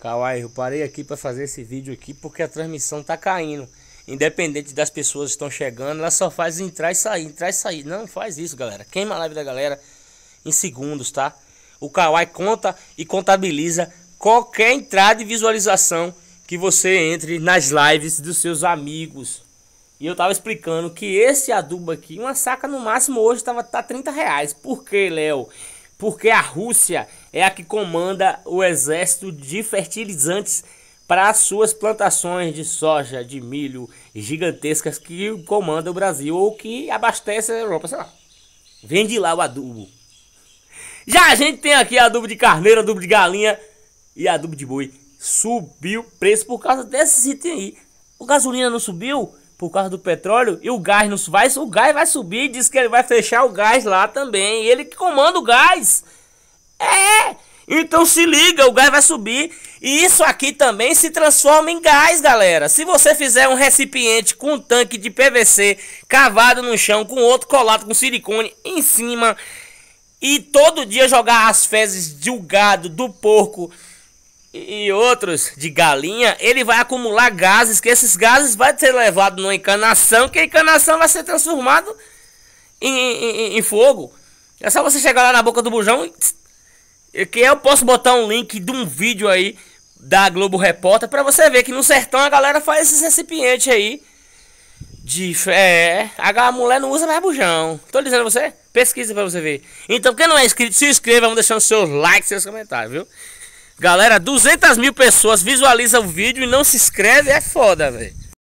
Kawai, eu parei aqui para fazer esse vídeo aqui porque a transmissão tá caindo. Independente das pessoas que estão chegando, ela só faz entrar e sair, entrar e sair. Não faz isso, galera. Queima a live da galera em segundos, tá? O Kawai conta e contabiliza qualquer entrada e visualização que você entre nas lives dos seus amigos. E eu tava explicando que esse adubo aqui, uma saca no máximo hoje tava tá 30 reais. Por que, Léo? porque a Rússia é a que comanda o exército de fertilizantes para as suas plantações de soja, de milho gigantescas que comanda o Brasil ou que abastece a Europa, sei lá. Vende lá o adubo. Já a gente tem aqui adubo de carneiro, adubo de galinha e adubo de boi. Subiu o preço por causa desses itens aí. O gasolina não subiu? por causa do petróleo e o gás não vai, o gás vai subir, diz que ele vai fechar o gás lá também. Ele que comanda o gás. É. Então se liga, o gás vai subir e isso aqui também se transforma em gás, galera. Se você fizer um recipiente com um tanque de PVC cavado no chão com outro colado com silicone em cima e todo dia jogar as fezes de um gado, do porco e outros de galinha, ele vai acumular gases, que esses gases vai ser levado numa encanação, que a encanação vai ser transformado em, em, em fogo. É só você chegar lá na boca do bujão e, que eu posso botar um link de um vídeo aí da Globo Repórter para você ver que no sertão a galera faz esses recipientes aí de é, a mulher não usa mais bujão. Tô dizendo a você, pesquisa para você ver. Então quem não é inscrito, se inscreva, vamos deixando seus likes, seus comentários, viu? Galera, 200 mil pessoas visualizam o vídeo e não se inscreve, é foda, velho.